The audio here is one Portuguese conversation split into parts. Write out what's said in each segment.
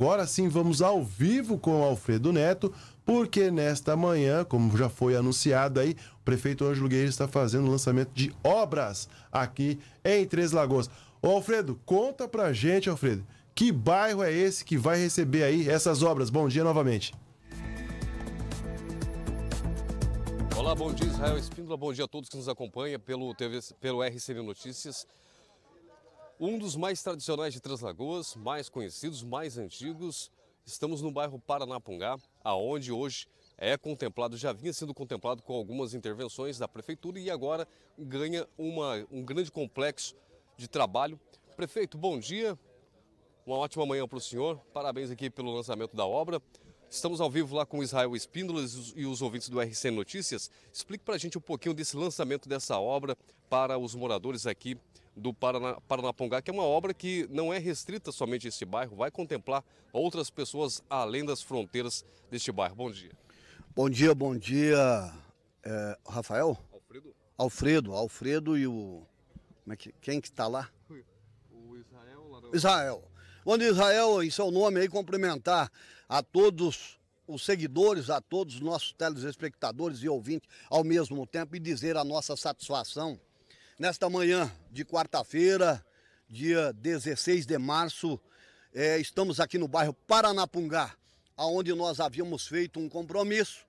Agora sim vamos ao vivo com Alfredo Neto, porque nesta manhã, como já foi anunciado aí, o prefeito Ângelo Guerreiro está fazendo o lançamento de obras aqui em Três Lagoas. Ô Alfredo, conta pra gente, Alfredo, que bairro é esse que vai receber aí essas obras? Bom dia novamente. Olá, bom dia Israel Espíndola, bom dia a todos que nos acompanham pelo, TV, pelo RCN Notícias. Um dos mais tradicionais de Três Lagoas, mais conhecidos, mais antigos. Estamos no bairro Paranapungá, aonde hoje é contemplado, já vinha sendo contemplado com algumas intervenções da prefeitura e agora ganha uma, um grande complexo de trabalho. Prefeito, bom dia. Uma ótima manhã para o senhor. Parabéns aqui pelo lançamento da obra. Estamos ao vivo lá com Israel Espíndola e os ouvintes do RC Notícias. Explique para a gente um pouquinho desse lançamento dessa obra para os moradores aqui do Paraná, Paranapongá, que é uma obra que não é restrita somente a esse bairro, vai contemplar outras pessoas além das fronteiras deste bairro. Bom dia. Bom dia, bom dia, é, Rafael? Alfredo. Alfredo, Alfredo e o... Como é que, quem que está lá? O Israel. Lá Israel. Bom dia, Israel, em seu nome aí, cumprimentar a todos os seguidores, a todos os nossos telespectadores e ouvintes ao mesmo tempo e dizer a nossa satisfação nesta manhã de quarta-feira, dia 16 de março. É, estamos aqui no bairro Paranapungá, aonde nós havíamos feito um compromisso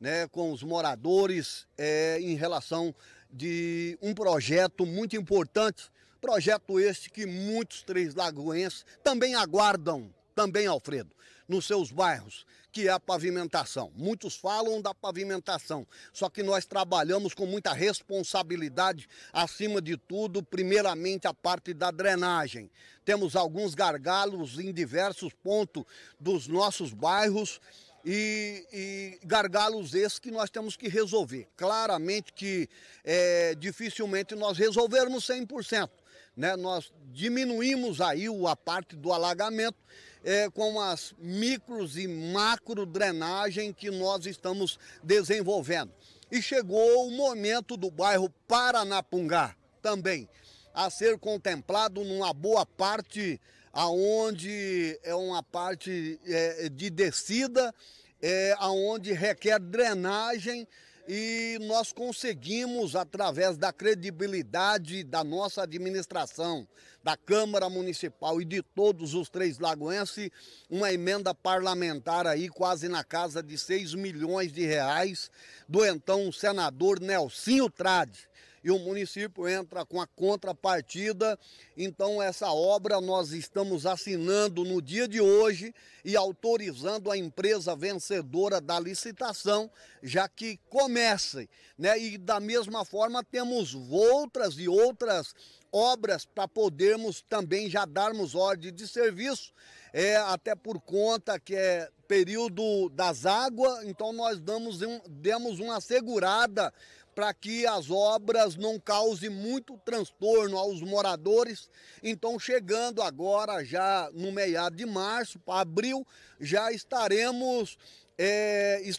né, com os moradores é, em relação de um projeto muito importante. Projeto este que muitos três lagoenses também aguardam, também, Alfredo nos seus bairros, que é a pavimentação. Muitos falam da pavimentação, só que nós trabalhamos com muita responsabilidade, acima de tudo, primeiramente a parte da drenagem. Temos alguns gargalos em diversos pontos dos nossos bairros. E, e, gargalos esses que nós temos que resolver. Claramente que é, dificilmente nós resolvermos 100%. Né? Nós diminuímos aí a parte do alagamento é, com as micros e macro drenagem que nós estamos desenvolvendo. E chegou o momento do bairro Paranapungá também a ser contemplado numa boa parte aonde é uma parte é, de descida, é, aonde requer drenagem e nós conseguimos, através da credibilidade da nossa administração, da Câmara Municipal e de todos os três lagoenses, uma emenda parlamentar aí quase na casa de 6 milhões de reais do então senador Nelsinho Trade e o município entra com a contrapartida. Então, essa obra nós estamos assinando no dia de hoje e autorizando a empresa vencedora da licitação, já que comece. Né? E da mesma forma temos outras e outras obras para podermos também já darmos ordem de serviço, é, até por conta que é período das águas, então nós damos um, demos uma segurada para que as obras não causem muito transtorno aos moradores. Então, chegando agora já no meado de março, para abril, já estaremos é, e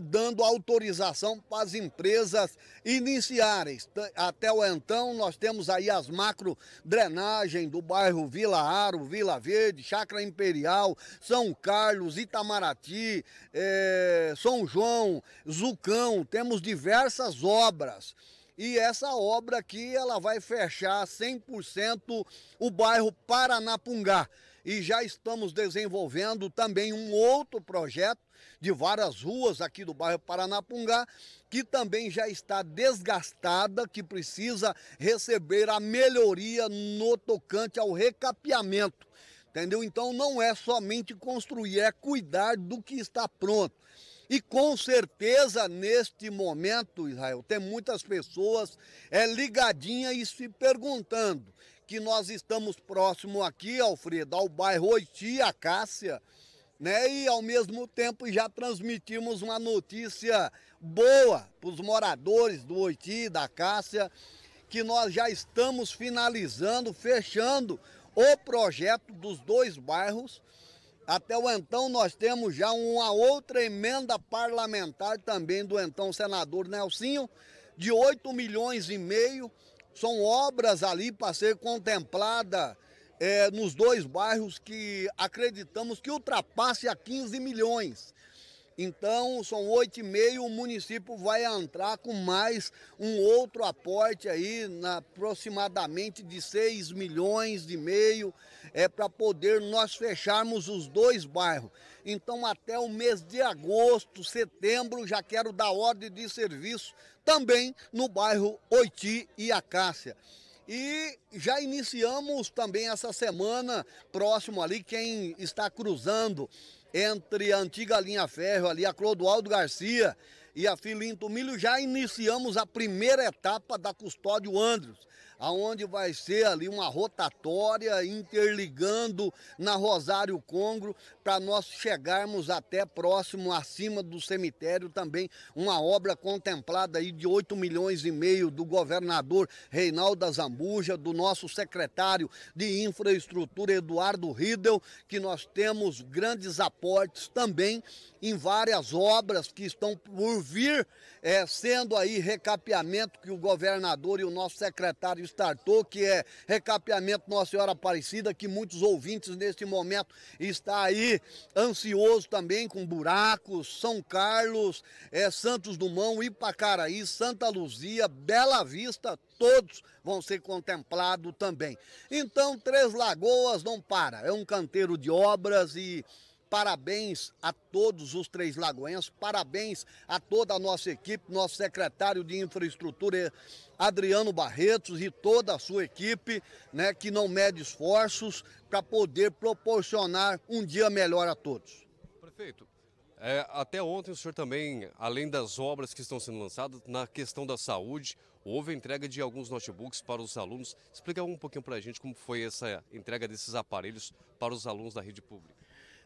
dando autorização para as empresas iniciarem. Até o então, nós temos aí as macro drenagem do bairro Vila Aro, Vila Verde, Chacra Imperial, São Carlos, Itamaraty, é, São João, Zucão, temos diversas obras e essa obra aqui ela vai fechar 100% o bairro Paranapungá e já estamos desenvolvendo também um outro projeto de várias ruas aqui do bairro Paranapungá, que também já está desgastada, que precisa receber a melhoria no tocante ao recapeamento. Entendeu? Então não é somente construir, é cuidar do que está pronto. E com certeza, neste momento, Israel, tem muitas pessoas é, ligadinhas e se perguntando que nós estamos próximo aqui, Alfredo, ao bairro Oitia Cássia, né? E ao mesmo tempo já transmitimos uma notícia boa para os moradores do Oiti, da Cássia, que nós já estamos finalizando, fechando o projeto dos dois bairros. Até o então nós temos já uma outra emenda parlamentar também do então senador Nelsinho, de 8 milhões e meio são obras ali para ser contemplada é, nos dois bairros que acreditamos que ultrapasse a 15 milhões. Então, são oito e meio, o município vai entrar com mais um outro aporte aí, na, aproximadamente de 6 milhões e meio, é, para poder nós fecharmos os dois bairros. Então, até o mês de agosto, setembro, já quero dar ordem de serviço também no bairro Oiti e Acácia. E já iniciamos também essa semana, próximo ali, quem está cruzando entre a antiga linha ferro ali, a Clodoaldo Garcia e a Filinto Milho, já iniciamos a primeira etapa da Custódio Andros aonde vai ser ali uma rotatória interligando na Rosário Congro para nós chegarmos até próximo acima do cemitério também uma obra contemplada aí de 8 milhões e meio do governador Reinaldo Zambuja, do nosso secretário de infraestrutura Eduardo Ridel que nós temos grandes aportes também em várias obras que estão por vir, é, sendo aí recapeamento que o governador e o nosso secretário startou, que é recapeamento Nossa Senhora Aparecida, que muitos ouvintes neste momento está aí ansioso também com buracos, São Carlos, é, Santos Dumont, Ipacaraí, Santa Luzia, Bela Vista, todos vão ser contemplados também. Então, Três Lagoas não para, é um canteiro de obras e Parabéns a todos os Três Lagoenses, parabéns a toda a nossa equipe, nosso secretário de infraestrutura Adriano Barretos e toda a sua equipe, né, que não mede esforços para poder proporcionar um dia melhor a todos. Prefeito, é, até ontem o senhor também, além das obras que estão sendo lançadas, na questão da saúde, houve a entrega de alguns notebooks para os alunos. Explica um pouquinho para a gente como foi essa entrega desses aparelhos para os alunos da rede pública.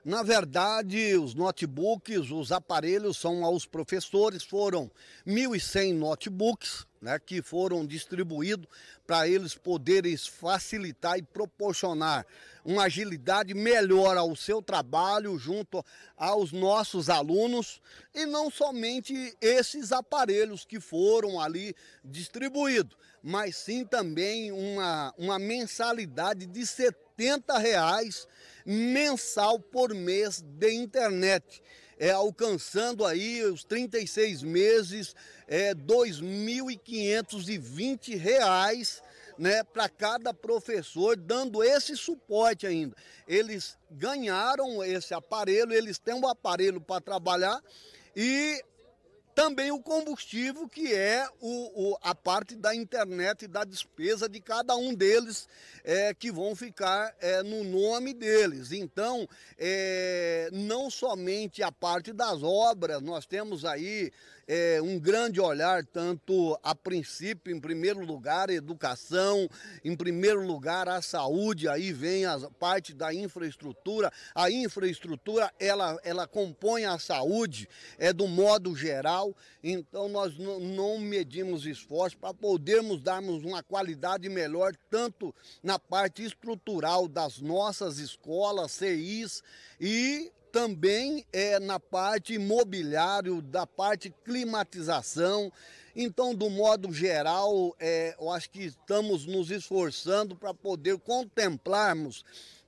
Na verdade, os notebooks, os aparelhos são aos professores, foram 1.100 notebooks, né, que foram distribuídos para eles poderem facilitar e proporcionar uma agilidade melhor ao seu trabalho junto aos nossos alunos e não somente esses aparelhos que foram ali distribuídos, mas sim também uma, uma mensalidade de R$ reais mensal por mês de internet. É, alcançando aí os 36 meses, é, R$ 2.520 né, para cada professor, dando esse suporte ainda. Eles ganharam esse aparelho, eles têm um aparelho para trabalhar e também o combustível, que é o, o a parte da internet e da despesa de cada um deles, é, que vão ficar é, no nome deles. Então, é, não somente a parte das obras, nós temos aí é, um grande olhar, tanto a princípio, em primeiro lugar, a educação, em primeiro lugar, a saúde, aí vem a parte da infraestrutura. A infraestrutura, ela, ela compõe a saúde, é do modo geral local, então nós não medimos esforço para podermos darmos uma qualidade melhor, tanto na parte estrutural das nossas escolas, CIs e também é na parte imobiliário, da parte climatização. Então, do modo geral, é, eu acho que estamos nos esforçando para poder contemplarmos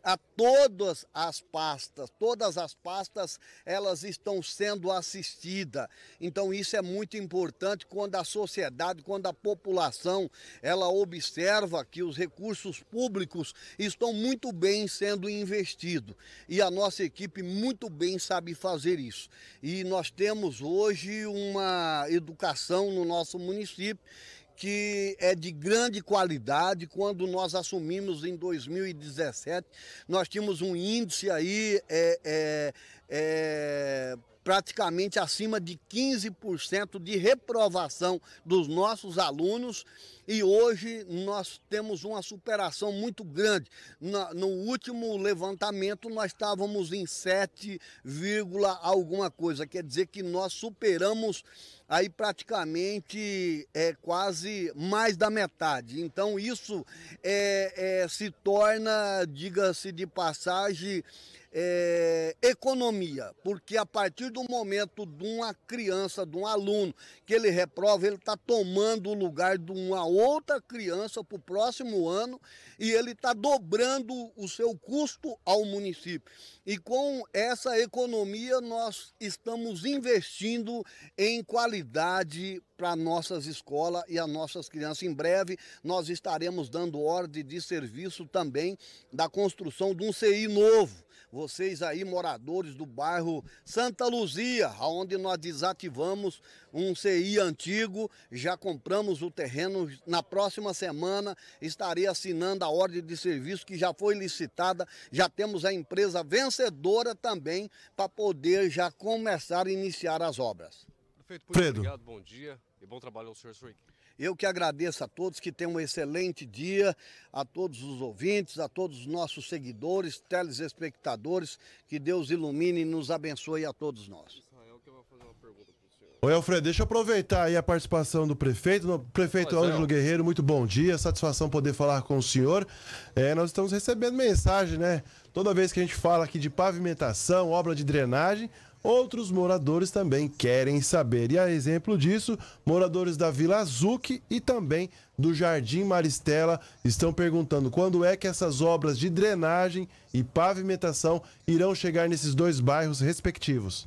a todas as pastas. Todas as pastas, elas estão sendo assistidas. Então isso é muito importante quando a sociedade, quando a população, ela observa que os recursos públicos estão muito bem sendo investidos. E a nossa equipe muito bem sabe fazer isso. E nós temos hoje uma educação no nosso município que é de grande qualidade. Quando nós assumimos em 2017, nós tínhamos um índice aí é, é, é praticamente acima de 15% de reprovação dos nossos alunos e hoje nós temos uma superação muito grande. No último levantamento nós estávamos em 7, alguma coisa, quer dizer que nós superamos aí praticamente é, quase mais da metade. Então isso é, é, se torna, diga-se de passagem, é, economia, porque a partir do momento de uma criança, de um aluno que ele reprova, ele está tomando o lugar de uma outra criança para o próximo ano e ele está dobrando o seu custo ao município. E com essa economia, nós estamos investindo em qualidade para nossas escolas e as nossas crianças. Em breve, nós estaremos dando ordem de serviço também da construção de um CI novo. Vocês aí, moradores do bairro Santa Luzia, onde nós desativamos um CI antigo, já compramos o terreno. Na próxima semana estarei assinando a ordem de serviço que já foi licitada. Já temos a empresa vencedora também para poder já começar a iniciar as obras. Prefeito, muito obrigado, bom dia e bom trabalho ao senhor Suíque. Eu que agradeço a todos, que tenham um excelente dia, a todos os ouvintes, a todos os nossos seguidores, telespectadores, que Deus ilumine e nos abençoe a todos nós. Oi, Alfredo, deixa eu aproveitar aí a participação do prefeito. Prefeito pois é. Ângelo é. Guerreiro, muito bom dia, satisfação poder falar com o senhor. É, nós estamos recebendo mensagem, né? Toda vez que a gente fala aqui de pavimentação, obra de drenagem, outros moradores também querem saber. E a exemplo disso, moradores da Vila Azuque e também do Jardim Maristela estão perguntando quando é que essas obras de drenagem e pavimentação irão chegar nesses dois bairros respectivos.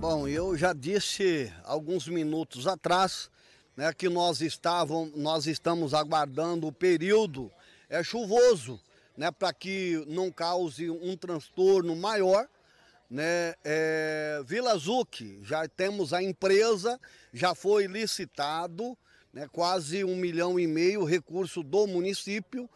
Bom, eu já disse alguns minutos atrás né, que nós, estávamos, nós estamos aguardando o período é, chuvoso né, para que não cause um transtorno maior. Né, é, Vila Zuc, já temos a empresa, já foi licitado, né, quase um milhão e meio recurso do município.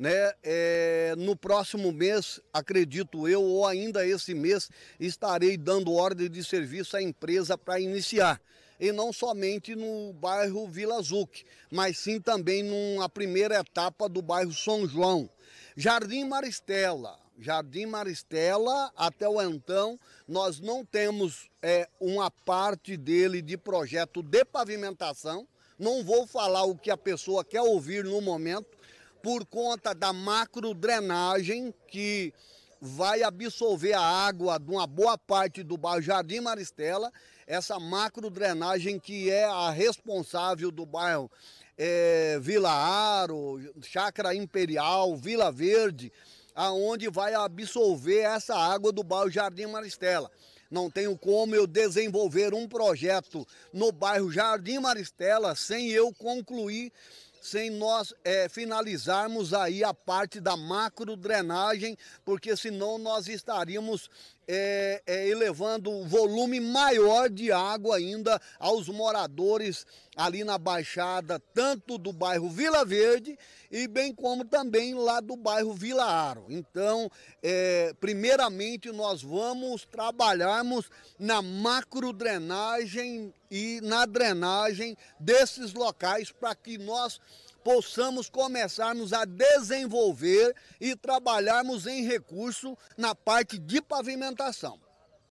Né? É, no próximo mês, acredito eu, ou ainda esse mês, estarei dando ordem de serviço à empresa para iniciar. E não somente no bairro Vila Zuc, mas sim também na primeira etapa do bairro São João. Jardim Maristela. Jardim Maristela, até o então, nós não temos é, uma parte dele de projeto de pavimentação. Não vou falar o que a pessoa quer ouvir no momento, por conta da macro drenagem que vai absorver a água de uma boa parte do bairro Jardim Maristela, essa macro drenagem que é a responsável do bairro é, Vila Aro, Chácara Imperial, Vila Verde, aonde vai absorver essa água do bairro Jardim Maristela. Não tenho como eu desenvolver um projeto no bairro Jardim Maristela sem eu concluir sem nós é, finalizarmos aí a parte da macro drenagem, porque senão nós estaríamos é, é, elevando o volume maior de água ainda aos moradores ali na Baixada, tanto do bairro Vila Verde e bem como também lá do bairro Vila Aro. Então, é, primeiramente nós vamos trabalharmos na macro drenagem e na drenagem desses locais para que nós possamos começarmos a desenvolver e trabalharmos em recurso na parte de pavimentação.